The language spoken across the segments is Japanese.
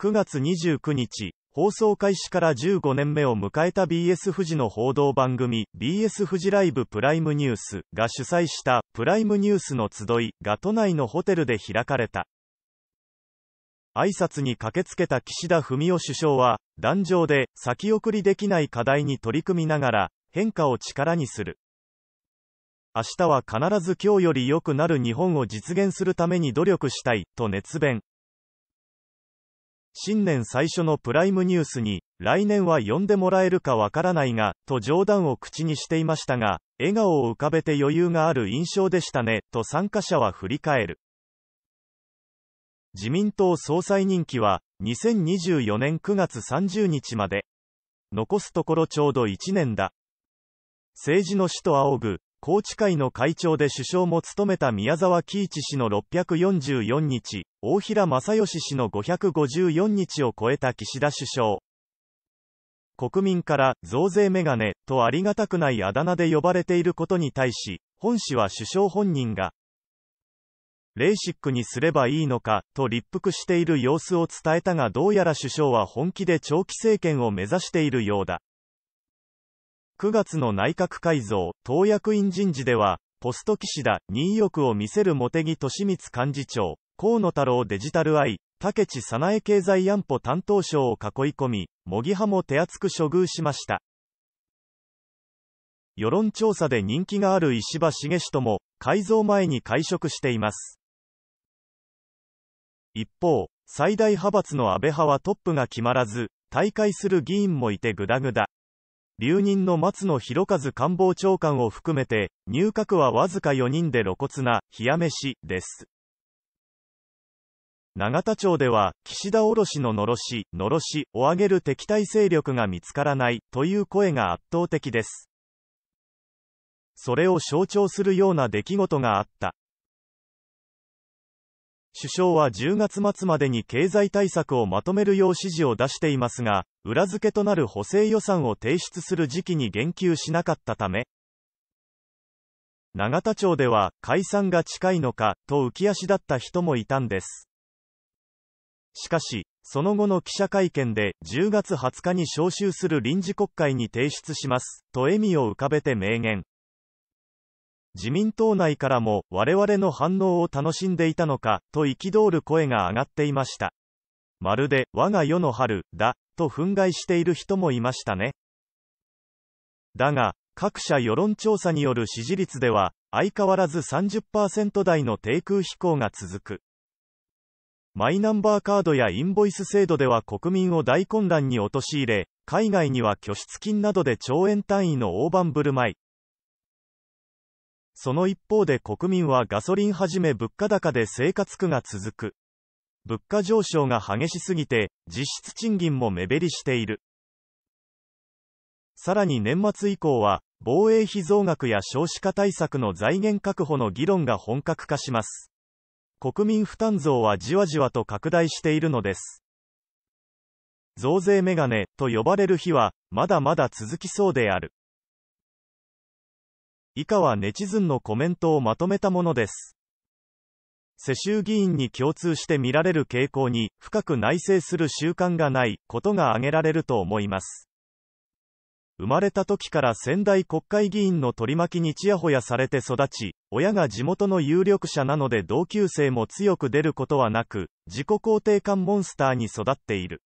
9月29日、放送開始から15年目を迎えた BS 富士の報道番組、BS 富士ライブプライムニュースが主催した、プライムニュースの集いが都内のホテルで開かれた。挨拶に駆けつけた岸田文雄首相は、壇上で先送りできない課題に取り組みながら、変化を力にする。明日は必ず今日より良くなる日本を実現するために努力したい、と熱弁。新年最初のプライムニュースに、来年は呼んでもらえるかわからないが、と冗談を口にしていましたが、笑顔を浮かべて余裕がある印象でしたね、と参加者は振り返る。自民党総裁任期は、2024年9月30日まで。残すところちょうど1年だ。政治の師と仰ぐ、高知会の会長で首相も務めた宮沢喜一氏の644日、大平正義氏の554日を超えた岸田首相。国民から、増税メガネ、とありがたくないあだ名で呼ばれていることに対し、本氏は首相本人が、レーシックにすればいいのか、と立腹している様子を伝えたがどうやら首相は本気で長期政権を目指しているようだ。9月の内閣改造、党役員人事では、ポスト岸田、に意欲を見せる茂木敏光幹事長、河野太郎デジタルアイ、竹地早苗経済安保担当省を囲い込み、模擬派も手厚く処遇しました。世論調査で人気がある石破茂氏とも、改造前に会食しています。一方、最大派閥の安倍派はトップが決まらず、退会する議員もいてグダグダ。留任の松野博一官房長官を含めて、入閣はわずか4人で露骨な、冷や飯、です。永田町では、岸田おろしののろし、のろしを上げる敵対勢力が見つからない、という声が圧倒的です。それを象徴するような出来事があった。首相は10月末までに経済対策をまとめるよう指示を出していますが、裏付けとなる補正予算を提出する時期に言及しなかったため、永田町では解散が近いのかと浮き足だった人もいたんです。しかし、その後の記者会見で10月20日に召集する臨時国会に提出しますと笑みを浮かべて明言。自民党内からも我々の反応を楽しんでいたのか、と憤る声が上がっていました。まるで我が世の春だ、と憤慨している人もいましたね。だが、各社世論調査による支持率では、相変わらず30%台の低空飛行が続く。マイナンバーカードやインボイス制度では国民を大混乱に陥れ、海外には拠出金などで兆円単位の大盤振る舞い、その一方で国民はガソリンはじめ物価高で生活苦が続く。物価上昇が激しすぎて、実質賃金も目減りしている。さらに年末以降は、防衛費増額や少子化対策の財源確保の議論が本格化します。国民負担増はじわじわと拡大しているのです。増税メガネと呼ばれる日は、まだまだ続きそうである。以下はネチズンのコメントをまとめたものです。世襲議員に共通して見られる傾向に、深く内省する習慣がないことが挙げられると思います。生まれた時から仙台国会議員の取り巻きにちやほやされて育ち、親が地元の有力者なので同級生も強く出ることはなく、自己肯定感モンスターに育っている。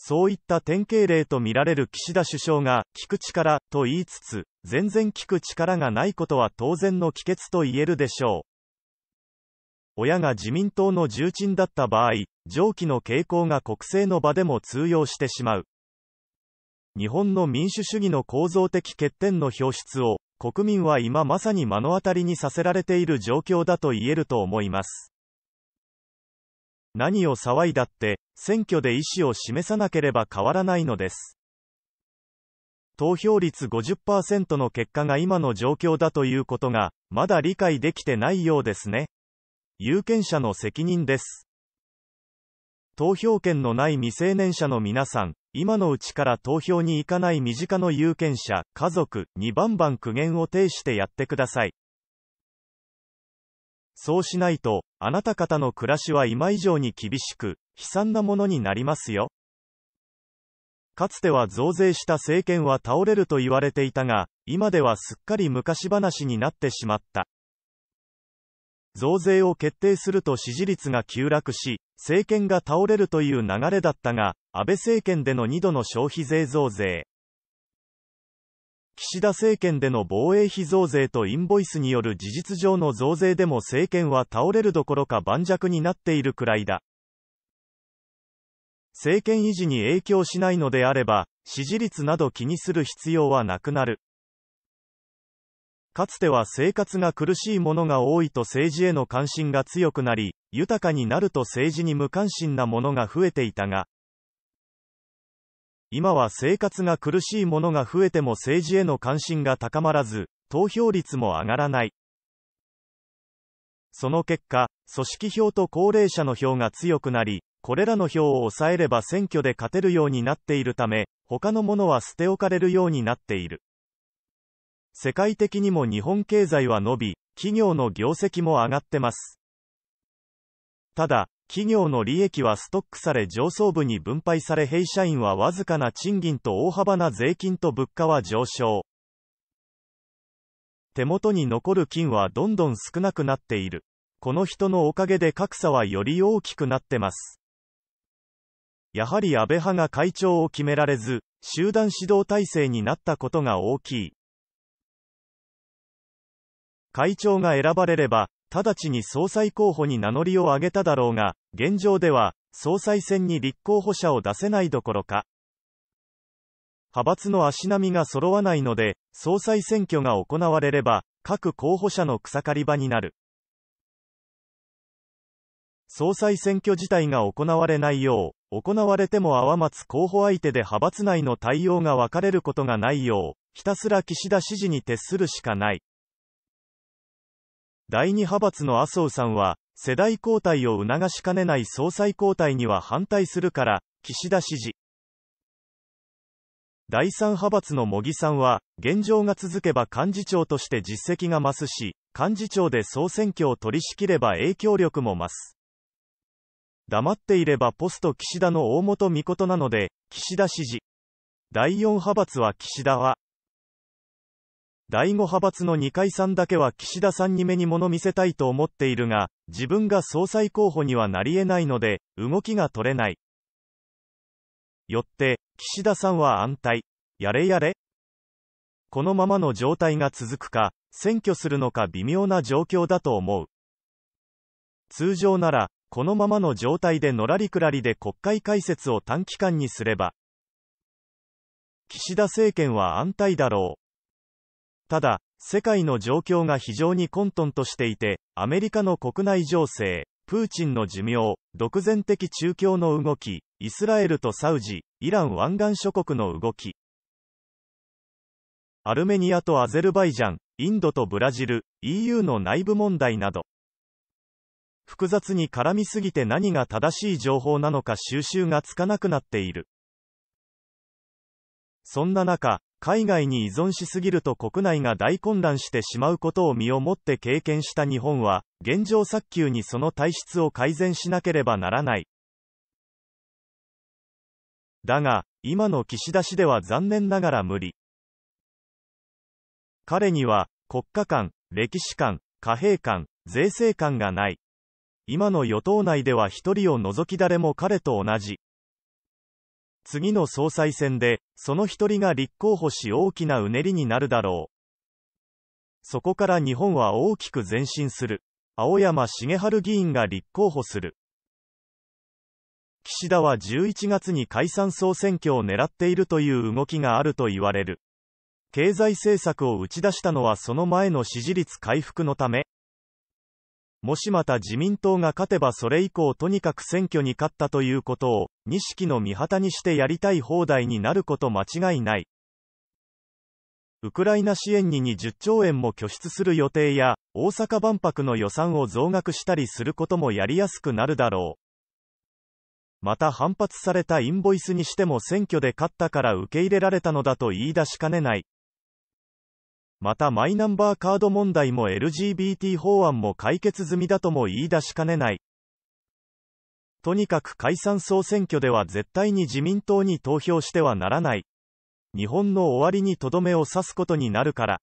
そういった典型例とみられる岸田首相が、聞く力、と言いつつ、全然聞く力がないことは当然の帰結と言えるでしょう。親が自民党の重鎮だった場合、上記の傾向が国政の場でも通用してしまう。日本の民主主義の構造的欠点の表出を、国民は今まさに目の当たりにさせられている状況だと言えると思います。何を騒いだって、選挙で意思を示さなければ変わらないのです。投票率50%の結果が今の状況だということが、まだ理解できてないようですね。有権者の責任です。投票権のない未成年者の皆さん、今のうちから投票に行かない身近の有権者、家族にバンバン苦言を呈してやってください。そうしないと、あなた方の暮らしは今以上に厳しく、悲惨なものになりますよ。かつては増税した政権は倒れると言われていたが、今ではすっかり昔話になってしまった。増税を決定すると支持率が急落し、政権が倒れるという流れだったが、安倍政権での2度の消費税増税、岸田政権での防衛費増税とインボイスによる事実上の増税でも政権は倒れるどころか盤石になっているくらいだ。政権維持に影響しないのであれば、支持率など気にする必要はなくなる。かつては生活が苦しい者が多いと政治への関心が強くなり、豊かになると政治に無関心な者が増えていたが、今は生活が苦しい者が増えても政治への関心が高まらず、投票率も上がらない。その結果、組織票と高齢者の票が強くなり、これらの票を抑えれば選挙で勝てるようになっているため、他のものは捨て置かれるようになっている。世界的にも日本経済は伸び、企業の業績も上がってます。ただ、企業の利益はストックされ上層部に分配され弊社員はわずかな賃金と大幅な税金と物価は上昇。手元に残る金はどんどん少なくなっている。この人のおかげで格差はより大きくなってます。やはり安倍派が会長を決められず、集団指導体制になったことが大きい。会長が選ばれれば、直ちに総裁候補に名乗りを上げただろうが、現状では、総裁選に立候補者を出せないどころか、派閥の足並みが揃わないので、総裁選挙が行われれば、各候補者の草刈り場になる。総裁選挙自体が行われないよう、行われても泡松候補相手で派閥内の対応が分かれることがないよう、ひたすら岸田支持に徹するしかない。第2派閥の麻生さんは、世代交代を促しかねない総裁交代には反対するから、岸田支持。第3派閥の茂木さんは、現状が続けば幹事長として実績が増すし、幹事長で総選挙を取り仕切れば影響力も増す。黙っていればポスト岸田の大本美琴なので、岸田支持。第4派閥は岸田は。第5派閥の二階さんだけは岸田さんに目に物見せたいと思っているが、自分が総裁候補にはなり得ないので、動きが取れない。よって、岸田さんは安泰。やれやれこのままの状態が続くか、選挙するのか微妙な状況だと思う。通常なら、このままの状態でのらりくらりで国会開設を短期間にすれば、岸田政権は安泰だろう。ただ、世界の状況が非常に混沌としていて、アメリカの国内情勢、プーチンの寿命、独善的中共の動き、イスラエルとサウジ、イラン湾岸諸国の動き、アルメニアとアゼルバイジャン、インドとブラジル、EU の内部問題など、複雑に絡みすぎて何が正しい情報なのか収集がつかなくなっている。そんな中、海外に依存しすぎると国内が大混乱してしまうことを身をもって経験した日本は、現状早急にその体質を改善しなければならない。だが、今の岸田氏では残念ながら無理。彼には、国家間、歴史観、貨幣観、税制観がない。今の与党内では一人を除き誰も彼と同じ。次の総裁選で、その一人が立候補し大きなうねりになるだろう。そこから日本は大きく前進する。青山茂春議員が立候補する。岸田は11月に解散総選挙を狙っているという動きがあると言われる。経済政策を打ち出したのはその前の支持率回復のため、もしまた自民党が勝てばそれ以降とにかく選挙に勝ったということを、錦の御旗にしてやりたい放題になること間違いない。ウクライナ支援に20兆円も拠出する予定や、大阪万博の予算を増額したりすることもやりやすくなるだろう。また反発されたインボイスにしても選挙で勝ったから受け入れられたのだと言い出しかねない。またマイナンバーカード問題も LGBT 法案も解決済みだとも言い出しかねない。とにかく解散総選挙では絶対に自民党に投票してはならない。日本の終わりにとどめを刺すことになるから。